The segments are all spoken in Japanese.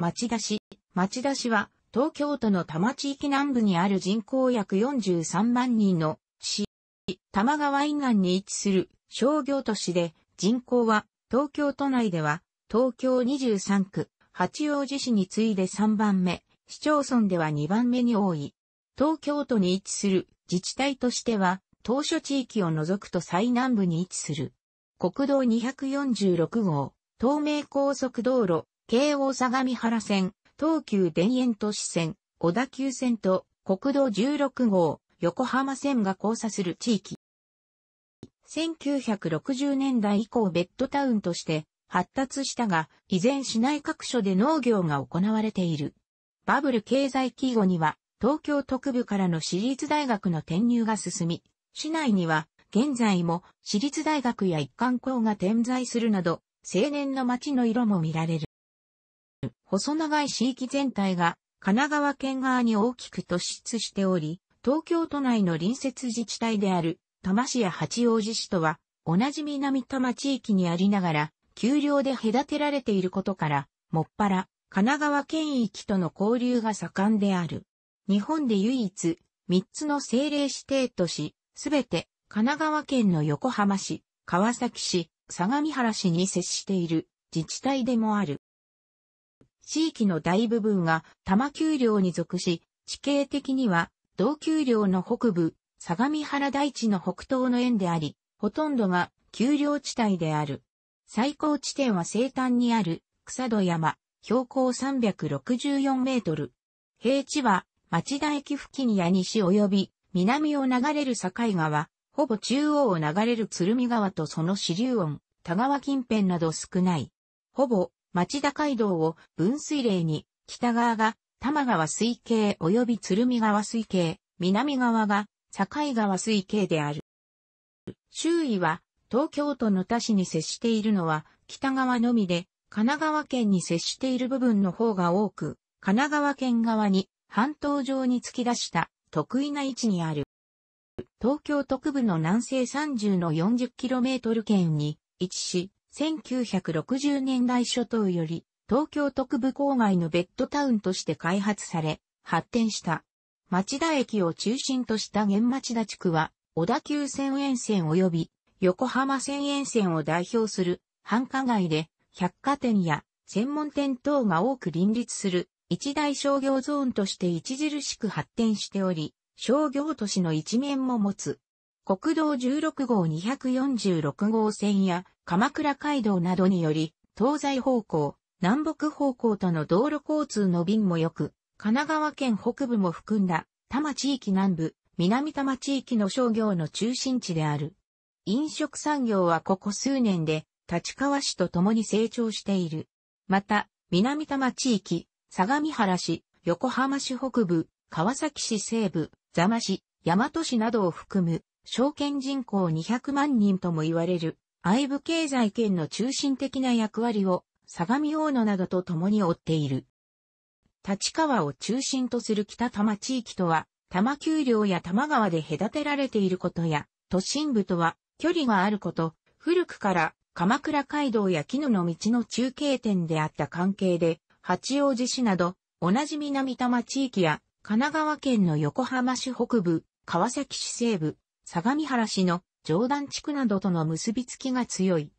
町田市。町田市は、東京都の多摩地域南部にある人口約43万人の市。多摩川沿岸に位置する商業都市で、人口は、東京都内では、東京23区、八王子市に次いで3番目、市町村では2番目に多い。東京都に位置する自治体としては、当初地域を除くと最南部に位置する。国道246号、東名高速道路、京王相模原線、東急田園都市線、小田急線と国道16号、横浜線が交差する地域。1960年代以降ベッドタウンとして発達したが、依然市内各所で農業が行われている。バブル経済期後には、東京特部からの私立大学の転入が進み、市内には現在も私立大学や一貫校が点在するなど、青年の街の色も見られる。細長い地域全体が神奈川県側に大きく突出しており、東京都内の隣接自治体である多摩市や八王子市とは同じ南多摩地域にありながら、丘陵で隔てられていることから、もっぱら神奈川県域との交流が盛んである。日本で唯一、三つの政令指定都市、すべて神奈川県の横浜市、川崎市、相模原市に接している自治体でもある。地域の大部分が多摩丘陵に属し、地形的には、同丘陵の北部、相模原大地の北東の縁であり、ほとんどが丘陵地帯である。最高地点は西端にある草戸山、標高364メートル。平地は町田駅付近や西及び南を流れる境川、ほぼ中央を流れる鶴見川とその支流音、田川近辺など少ない。ほぼ町田街道を分水嶺に、北側が玉川水系及び鶴見川水系、南側が境川水系である。周囲は東京都の田市に接しているのは北側のみで、神奈川県に接している部分の方が多く、神奈川県側に半島上に突き出した得意な位置にある。東京特部の南西30の 40km 圏に位置し、1960年代初頭より、東京特部郊外のベッドタウンとして開発され、発展した。町田駅を中心とした現町田地区は、小田急線沿線及び横浜線沿線を代表する繁華街で、百貨店や専門店等が多く林立する一大商業ゾーンとして著しく発展しており、商業都市の一面も持つ。国道16号246号線や鎌倉街道などにより、東西方向、南北方向との道路交通の便も良く、神奈川県北部も含んだ、多摩地域南部、南多摩地域の商業の中心地である。飲食産業はここ数年で、立川市と共に成長している。また、南多摩地域、相模原市、横浜市北部、川崎市西部、座間市、大和市などを含む、証券人口200万人とも言われる愛部経済圏の中心的な役割を相模大野などと共に負っている。立川を中心とする北多摩地域とは、多摩丘陵や多摩川で隔てられていることや、都心部とは距離があること、古くから鎌倉街道や絹の道の中継点であった関係で、八王子市など、同じ南多摩地域や神奈川県の横浜市北部、川崎市西部、相模原市の上段地区などとの結びつきが強い。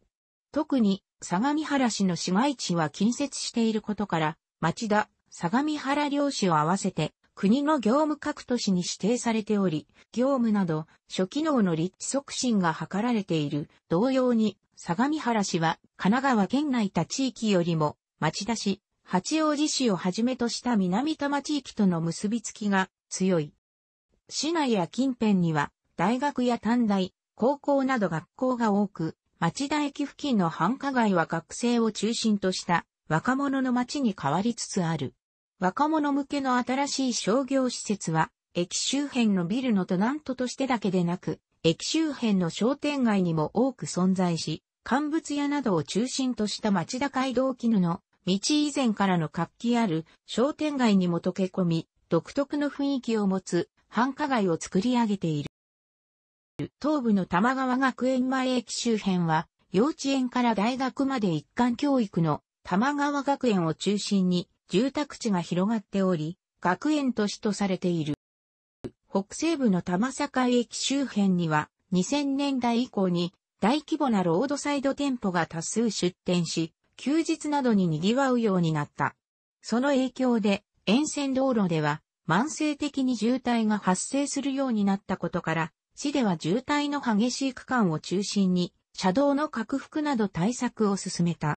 特に、相模原市の市街地は近接していることから、町田、相模原領市を合わせて、国の業務各都市に指定されており、業務など、諸機能の立地促進が図られている。同様に、相模原市は、神奈川県内他地域よりも、町田市、八王子市をはじめとした南多摩地域との結びつきが強い。市内や近辺には、大学や短大、高校など学校が多く、町田駅付近の繁華街は学生を中心とした若者の街に変わりつつある。若者向けの新しい商業施設は、駅周辺のビルのトナントとしてだけでなく、駅周辺の商店街にも多く存在し、乾物屋などを中心とした町田街道絹の道以前からの活気ある商店街にも溶け込み、独特の雰囲気を持つ繁華街を作り上げている。東部の玉川学園前駅周辺は、幼稚園から大学まで一貫教育の玉川学園を中心に住宅地が広がっており、学園都市とされている。北西部の玉坂駅周辺には、2000年代以降に大規模なロードサイド店舗が多数出店し、休日などに賑わうようになった。その影響で、沿線道路では慢性的に渋滞が発生するようになったことから、市では渋滞の激しい区間を中心に、車道の拡幅など対策を進めた。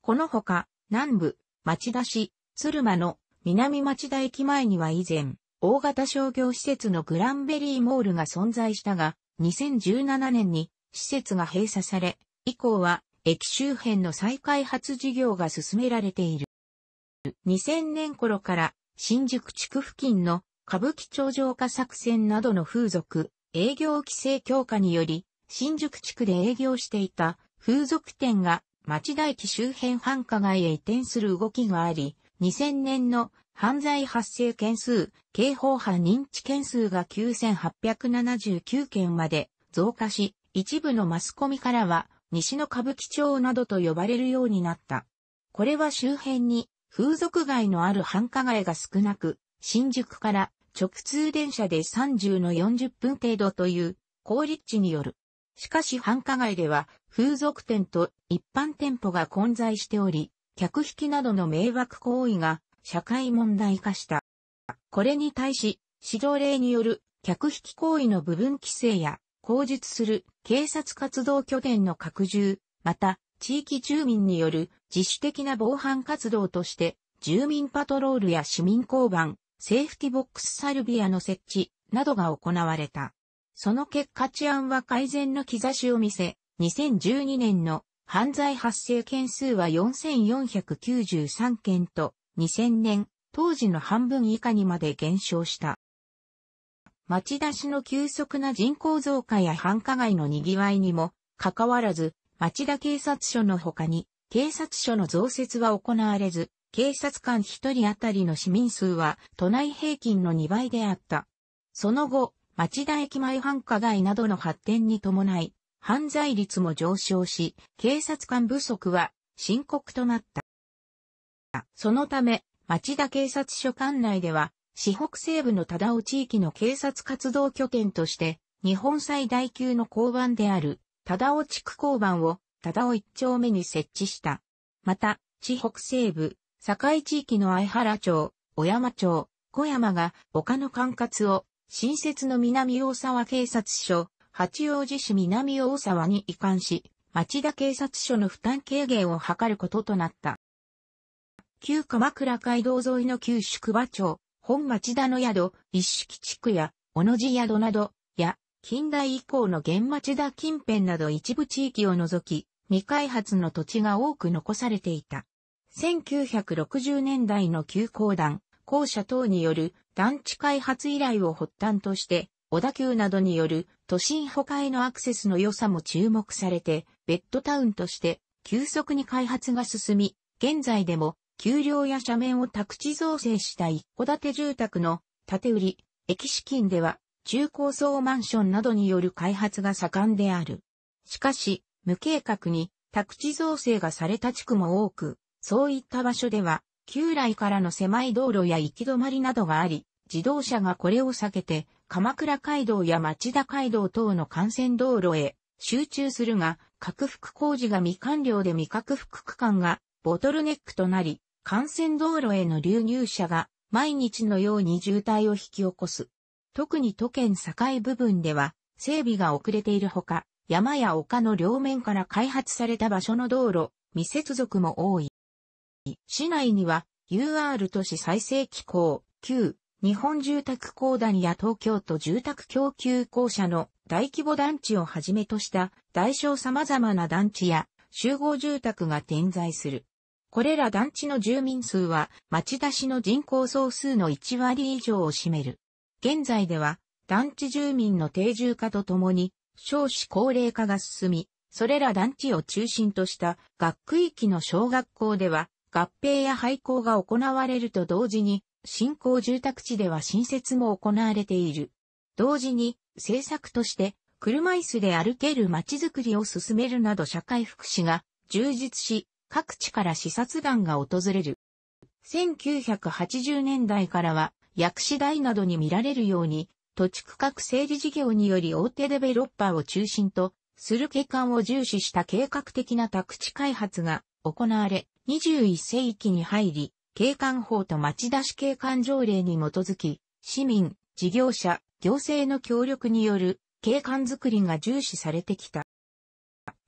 このほか、南部、町田市、鶴間の南町田駅前には以前、大型商業施設のグランベリーモールが存在したが、2017年に施設が閉鎖され、以降は駅周辺の再開発事業が進められている。2000年頃から新宿地区付近の歌舞伎町上化作戦などの風俗、営業規制強化により、新宿地区で営業していた風俗店が町田駅周辺繁華街へ移転する動きがあり、2000年の犯罪発生件数、刑法犯認知件数が9879件まで増加し、一部のマスコミからは西の歌舞伎町などと呼ばれるようになった。これは周辺に風俗街のある繁華街が少なく、新宿から直通電車で30の40分程度という、高立地による。しかし繁華街では風俗店と一般店舗が混在しており、客引きなどの迷惑行為が社会問題化した。これに対し、指導例による客引き行為の部分規制や、口述する警察活動拠点の拡充、また地域住民による自主的な防犯活動として、住民パトロールや市民交番、セーフティボックスサルビアの設置などが行われた。その結果治安は改善の兆しを見せ、2012年の犯罪発生件数は4493件と、2000年、当時の半分以下にまで減少した。町出しの急速な人口増加や繁華街の賑わいにも、かかわらず、町田警察署の他に、警察署の増設は行われず、警察官1人当たりの市民数は都内平均の2倍であった。その後、町田駅前繁華街などの発展に伴い、犯罪率も上昇し、警察官不足は深刻となった。そのため、町田警察署管内では、四北西部の忠尾地域の警察活動拠点として、日本最大級の交番である、忠尾地区交番を、忠尾一丁目に設置した。また、四北西部、境地域の相原町、小山町、小山が丘の管轄を、新設の南大沢警察署、八王子市南大沢に移管し、町田警察署の負担軽減を図ることとなった。旧鎌倉街道沿いの旧宿場町、本町田の宿、一式地区や、小野寺宿など、や、近代以降の現町田近辺など一部地域を除き、未開発の土地が多く残されていた。1960年代の急行団、校舎等による団地開発依頼を発端として、小田急などによる都心保海のアクセスの良さも注目されて、ベッドタウンとして急速に開発が進み、現在でも丘陵や斜面を宅地造成した一戸建て住宅の建売り、駅資金では中高層マンションなどによる開発が盛んである。しかし、無計画に宅地造成がされた地区も多く、そういった場所では、旧来からの狭い道路や行き止まりなどがあり、自動車がこれを避けて、鎌倉街道や町田街道等の幹線道路へ集中するが、拡幅工事が未完了で未拡幅区間がボトルネックとなり、幹線道路への流入者が毎日のように渋滞を引き起こす。特に都県境部分では整備が遅れているほか、山や丘の両面から開発された場所の道路、未接続も多い。市内には UR 都市再生機構、旧日本住宅公団や東京都住宅供給公社の大規模団地をはじめとした大小様々な団地や集合住宅が点在する。これら団地の住民数は町田市の人口総数の1割以上を占める。現在では団地住民の定住化とともに少子高齢化が進み、それら団地を中心とした学区域の小学校では合併や廃校が行われると同時に、新興住宅地では新設も行われている。同時に、政策として、車椅子で歩ける街づくりを進めるなど社会福祉が充実し、各地から視察団が訪れる。1980年代からは、薬師台などに見られるように、土地区画整理事業により大手デベロッパーを中心とする景観を重視した計画的な宅地開発が行われ、21世紀に入り、景観法と町出し景観条例に基づき、市民、事業者、行政の協力による景観づくりが重視されてきた。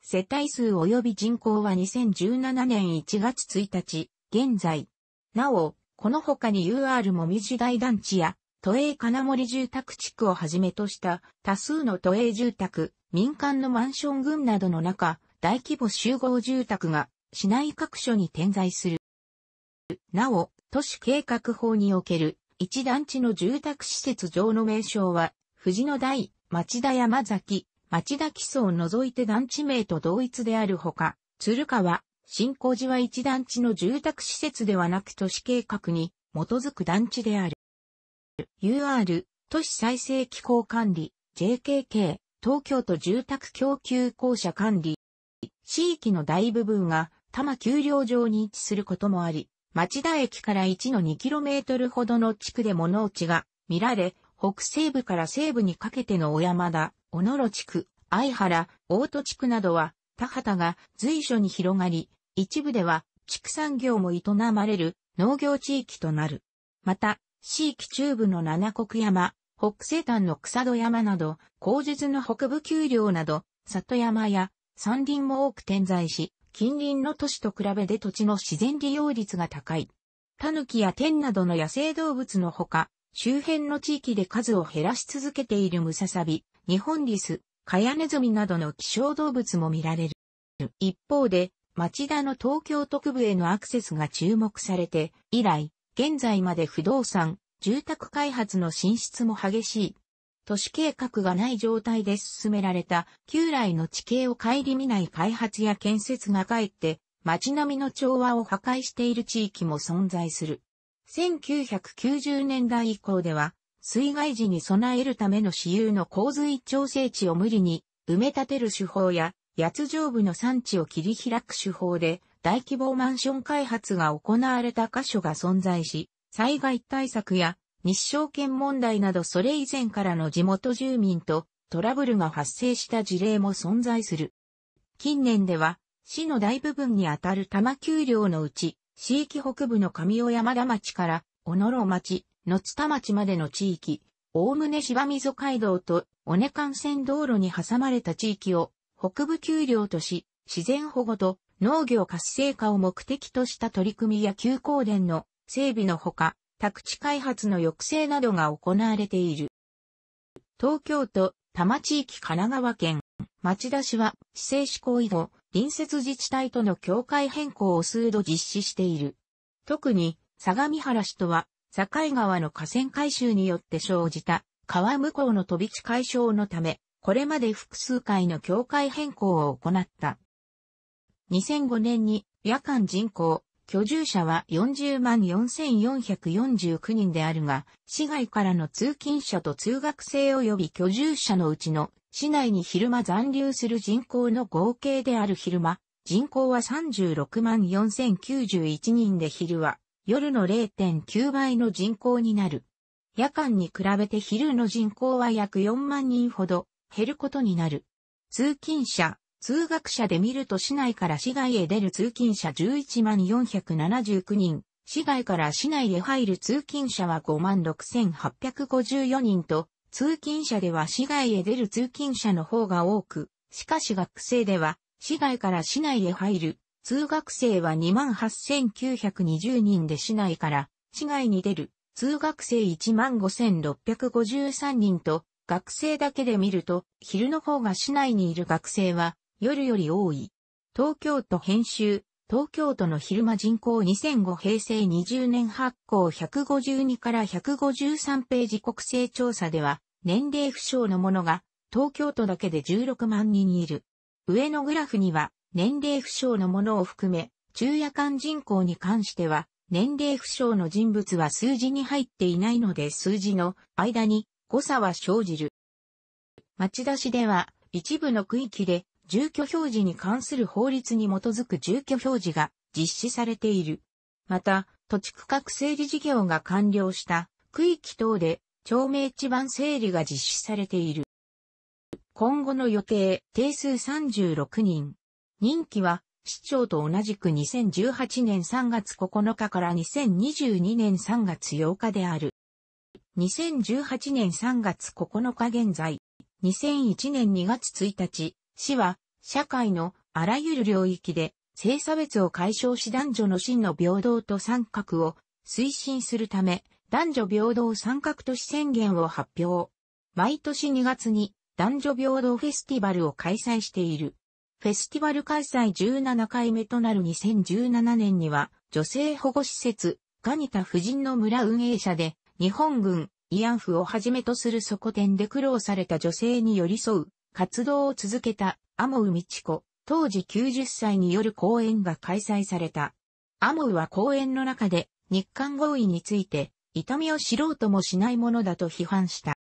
世帯数及び人口は2017年1月1日、現在。なお、この他に UR もみじ大団地や、都営金森住宅地区をはじめとした多数の都営住宅、民間のマンション群などの中、大規模集合住宅が市内各所に点在する。なお、都市計画法における一団地の住宅施設上の名称は、藤野台、町田山崎、町田基礎を除いて団地名と同一であるほか、鶴川、新興寺は一団地の住宅施設ではなく都市計画に基づく団地である。UR、都市再生機構管理、JKK、東京都住宅供給公社管理。地域の大部分が多摩丘陵上に位置することもあり、町田駅から1の 2km ほどの地区で物落ちが見られ、北西部から西部にかけての小山田、小野地区、相原、大戸地区などは、田畑が随所に広がり、一部では畜産業も営まれる農業地域となる。また、地域中部の七国山、北西端の草戸山など、工述の北部丘陵など、里山や山林も多く点在し、近隣の都市と比べて土地の自然利用率が高い。タヌキや天などの野生動物のほか、周辺の地域で数を減らし続けているムササビ、ニホンリス、カヤネズミなどの希少動物も見られる。一方で、町田の東京特部へのアクセスが注目されて、以来、現在まで不動産、住宅開発の進出も激しい都市計画がない状態で進められた旧来の地形を顧みない開発や建設がかえって街並みの調和を破壊している地域も存在する。1990年代以降では水害時に備えるための私有の洪水調整地を無理に埋め立てる手法や八丈部の産地を切り開く手法で大規模マンション開発が行われた箇所が存在し、災害対策や日照権問題などそれ以前からの地元住民とトラブルが発生した事例も存在する。近年では、市の大部分にあたる多摩丘陵のうち、市域北部の上尾山田町から、小野呂町、野津田町までの地域、おおむね芝溝街道と尾根幹線道路に挟まれた地域を、北部丘陵とし、自然保護と農業活性化を目的とした取り組みや休耕田の整備のほか、宅地開発の抑制などが行われている。東京都、多摩地域神奈川県、町田市は、市政施行以後、隣接自治体との境界変更を数度実施している。特に、相模原市とは、境川の河川改修によって生じた、川向こうの飛び地解消のため、これまで複数回の境界変更を行った。2005年に夜間人口居住者は40万4449人であるが、市外からの通勤者と通学生及び居住者のうちの市内に昼間残留する人口の合計である昼間、人口は36万4091人で昼は夜の0.9倍の人口になる。夜間に比べて昼の人口は約4万人ほど減ることになる。通勤者、通学者で見ると市内から市外へ出る通勤者11万479人、市外から市内へ入る通勤者は5万6854人と、通勤者では市外へ出る通勤者の方が多く、しかし学生では、市外から市内へ入る、通学生は28,920人で市内から市外に出る、通学生15,653人と、学生だけで見ると、昼の方が市内にいる学生は夜より多い。東京都編集、東京都の昼間人口2005平成20年発行152から153ページ国勢調査では、年齢不詳の者が、東京都だけで16万人いる。上のグラフには、年齢不詳の者を含め、昼夜間人口に関しては、年齢不詳の人物は数字に入っていないので数字の間に誤差は生じる。町田市では一部の区域で住居表示に関する法律に基づく住居表示が実施されている。また、土地区画整理事業が完了した区域等で町名地盤整理が実施されている。今後の予定、定数36人。任期は、市長と同じく2018年3月9日から2022年3月8日である。2018年3月9日現在、2001年2月1日、市は、社会のあらゆる領域で、性差別を解消し男女の真の平等と三角を推進するため、男女平等三角都市宣言を発表。毎年2月に男女平等フェスティバルを開催している。フェスティバル開催17回目となる2017年には、女性保護施設、ガニタ夫人の村運営者で、日本軍、慰安婦をはじめとする底点で苦労された女性に寄り添う、活動を続けたアモウ・ミチコ、当時90歳による講演が開催された。アモウは講演の中で日韓合意について痛みを知ろうともしないものだと批判した。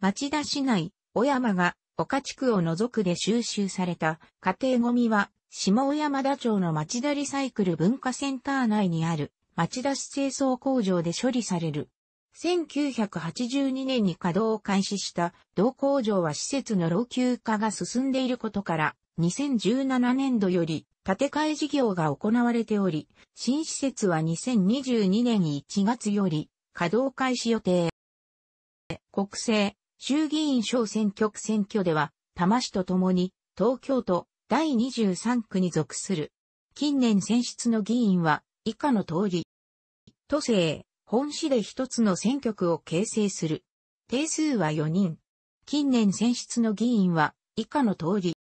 町田市内、小山が岡地区を除くで収集された家庭ゴミは下小山田町の町田リサイクル文化センター内にある町田市清掃工場で処理される。1982年に稼働を開始した同工場は施設の老朽化が進んでいることから、2017年度より建て替え事業が行われており、新施設は2022年1月より稼働開始予定。国政、衆議院小選挙区選挙では、多摩市と共に東京都第23区に属する。近年選出の議員は以下の通り。都政、本市で一つの選挙区を形成する。定数は4人。近年選出の議員は以下の通り。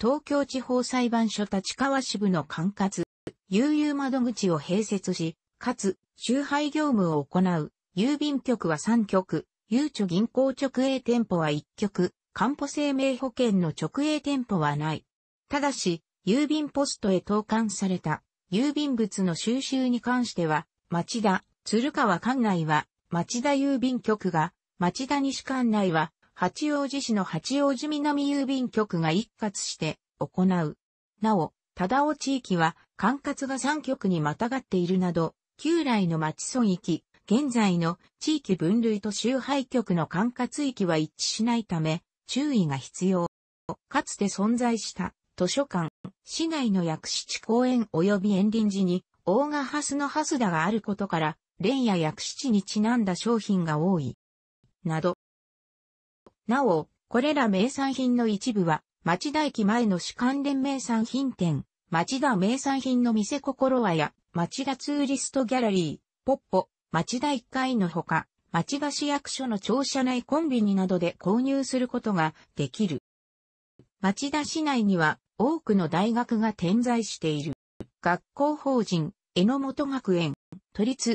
東京地方裁判所立川支部の管轄、悠々窓口を併設し、かつ、集配業務を行う、郵便局は3局、ゆうちょ銀行直営店舗は1局、官保生命保険の直営店舗はない。ただし、郵便ポストへ投函された、郵便物の収集に関しては、町田、鶴川管内は、町田郵便局が、町田西管内は、八王子市の八王子南郵便局が一括して行う。なお、忠尾地域は管轄が3局にまたがっているなど、旧来の町村域、現在の地域分類と周廃局の管轄域は一致しないため、注意が必要。かつて存在した図書館、市内の薬師地公園及び園林寺に、大賀ハスのハスダがあることから、蓮や薬師地にちなんだ商品が多い。など。なお、これら名産品の一部は、町田駅前の市関連名産品店、町田名産品の店心和や、町田ツーリストギャラリー、ポッポ、町田1階のほか、町田市役所の庁舎内コンビニなどで購入することができる。町田市内には多くの大学が点在している。学校法人、江ノ本学園、都立、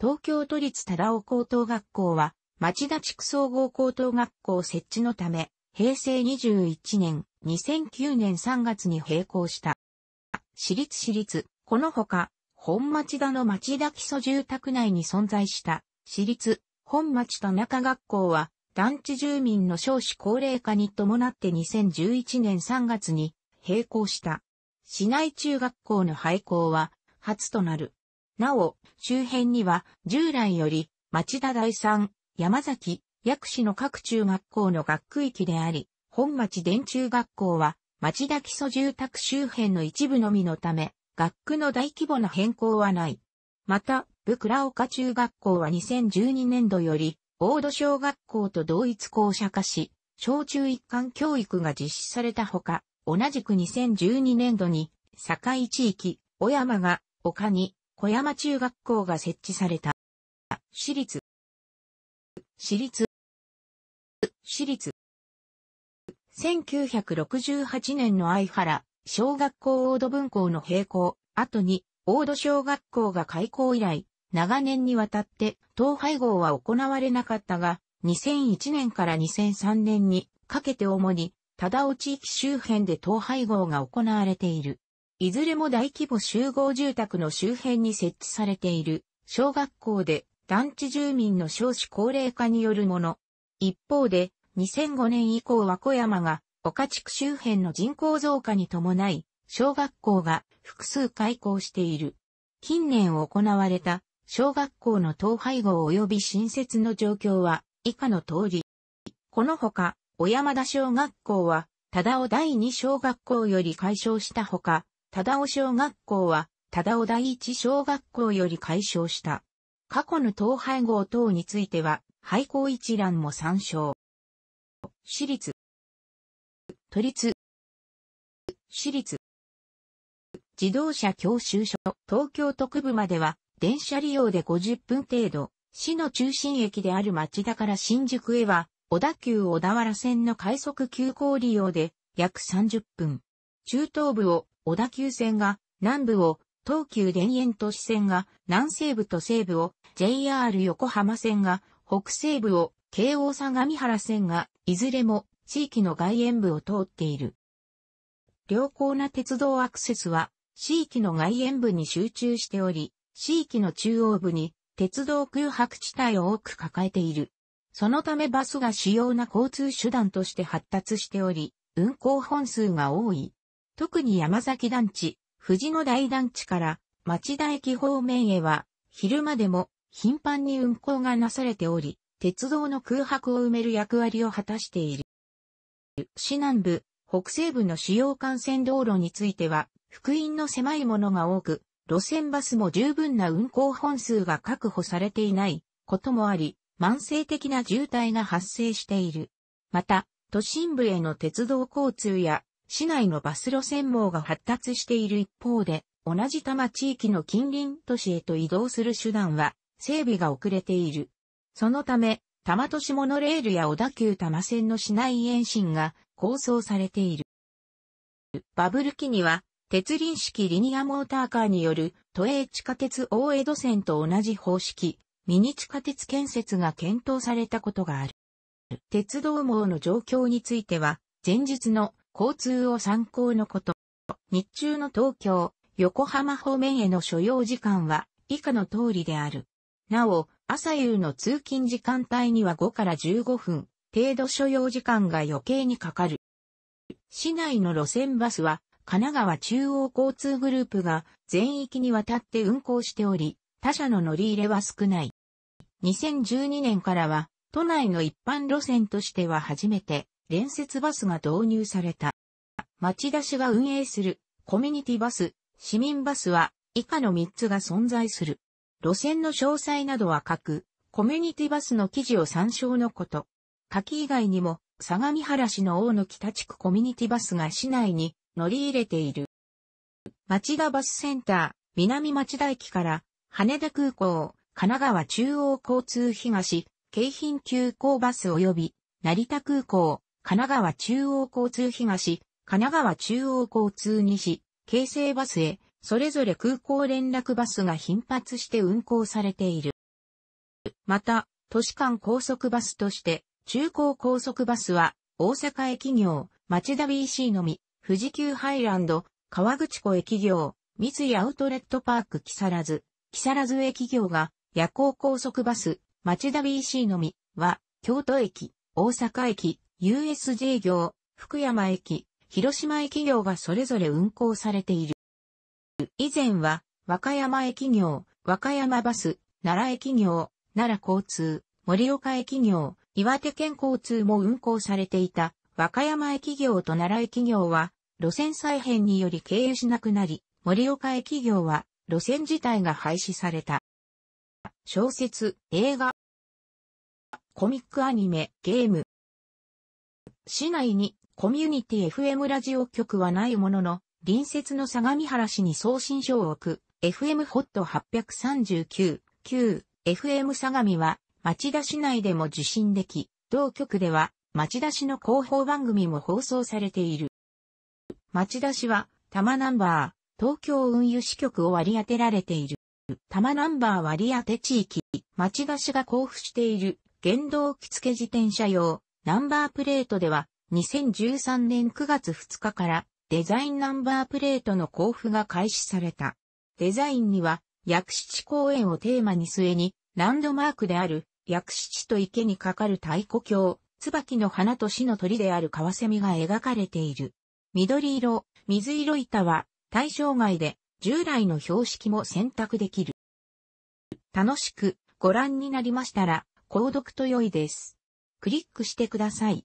東京都立忠尾高等学校は、町田地区総合高等学校設置のため、平成21年、2009年3月に閉校した。私立私立、このほか、本町田の町田基礎住宅内に存在した、私立、本町田中学校は、団地住民の少子高齢化に伴って2011年3月に閉校した。市内中学校の廃校は、初となる。なお、周辺には従来より町田第三、山崎、薬師の各中学校の学区域であり、本町電中学校は町田基礎住宅周辺の一部のみのため、学区の大規模な変更はない。また、武倉岡中学校は2012年度より、大戸小学校と同一校舎化し、小中一貫教育が実施されたほか、同じく2012年度に、境地域、小山が、丘に、小山中学校が設置された。私立、私立、私立。1968年の相原小学校大戸分校の閉校、後に大戸小学校が開校以来、長年にわたって統廃合は行われなかったが、2001年から2003年にかけて主に、忠尾地域周辺で統廃合が行われている。いずれも大規模集合住宅の周辺に設置されている小学校で団地住民の少子高齢化によるもの。一方で2005年以降は小山が岡地区周辺の人口増加に伴い小学校が複数開校している。近年行われた小学校の統廃合及び新設の状況は以下の通り。このほか、小山田小学校は、忠を第二小学校より解消したほか、忠尾小学校は、忠尾第一小学校より解消した。過去の統廃合等については、廃校一覧も参照。私立、都立、私立、自動車教習所、東京都区部までは、電車利用で50分程度、市の中心駅である町田から新宿へは、小田急小田原線の快速急行利用で、約30分。中東部を小田急線が南部を、東急田園都市線が南西部と西部を、JR 横浜線が北西部を、京王相模原線が、いずれも地域の外縁部を通っている。良好な鉄道アクセスは、地域の外縁部に集中しており、地域の中央部に鉄道空白地帯を多く抱えている。そのためバスが主要な交通手段として発達しており、運行本数が多い。特に山崎団地、藤野台団地から町田駅方面へは、昼間でも頻繁に運行がなされており、鉄道の空白を埋める役割を果たしている。市南部、北西部の主要幹線道路については、福音の狭いものが多く、路線バスも十分な運行本数が確保されていないこともあり、慢性的な渋滞が発生している。また、都心部への鉄道交通や市内のバス路線網が発達している一方で、同じ多摩地域の近隣都市へと移動する手段は整備が遅れている。そのため、多摩都市モノレールや小田急多摩線の市内延伸が構想されている。バブル期には、鉄輪式リニアモーターカーによる都営地下鉄大江戸線と同じ方式、ミニ地下鉄建設が検討されたことがある。鉄道網の状況については、前述の交通を参考のこと。日中の東京、横浜方面への所要時間は以下の通りである。なお、朝夕の通勤時間帯には5から15分程度所要時間が余計にかかる。市内の路線バスは神奈川中央交通グループが全域にわたって運行しており、他社の乗り入れは少ない。2012年からは都内の一般路線としては初めて連接バスが導入された。町田市が運営するコミュニティバス、市民バスは以下の3つが存在する。路線の詳細などは各コミュニティバスの記事を参照のこと。柿以外にも相模原市の大野北地区コミュニティバスが市内に乗り入れている。町田バスセンター、南町田駅から羽田空港、神奈川中央交通東、京浜急行バス及び成田空港、神奈川中央交通東、神奈川中央交通西、京成バスへ、それぞれ空港連絡バスが頻発して運行されている。また、都市間高速バスとして、中高高速バスは、大阪駅業、町田 BC のみ、富士急ハイランド、川口湖駅業、三井アウトレットパーク木更津、木更津駅業が、夜行高速バス、町田 BC のみは、京都駅、大阪駅、USJ 業、福山駅、広島駅業がそれぞれ運行されている。以前は、和歌山駅業、和歌山バス、奈良駅業、奈良交通、盛岡駅業、岩手県交通も運行されていた、和歌山駅業と奈良駅業は、路線再編により経由しなくなり、盛岡駅業は、路線自体が廃止された。小説、映画、コミックアニメ、ゲーム、市内にコミュニティ FM ラジオ局はないものの、隣接の相模原市に送信書を置く FM ホット839、9、FM 相模は町田市内でも受信でき、同局では町田市の広報番組も放送されている。町田市は多摩ナンバー、東京運輸支局を割り当てられている。多摩ナンバー割り当て地域、町田市が交付している原動機付自転車用ナンバープレートでは2013年9月2日からデザインナンバープレートの交付が開始された。デザインには薬師寺公園をテーマに据えにランドマークである薬師寺と池に架かる太鼓橋、椿の花と死の鳥であるカワセミが描かれている。緑色、水色板は対象外で従来の標識も選択できる。楽しくご覧になりましたら、購読と良いです。クリックしてください。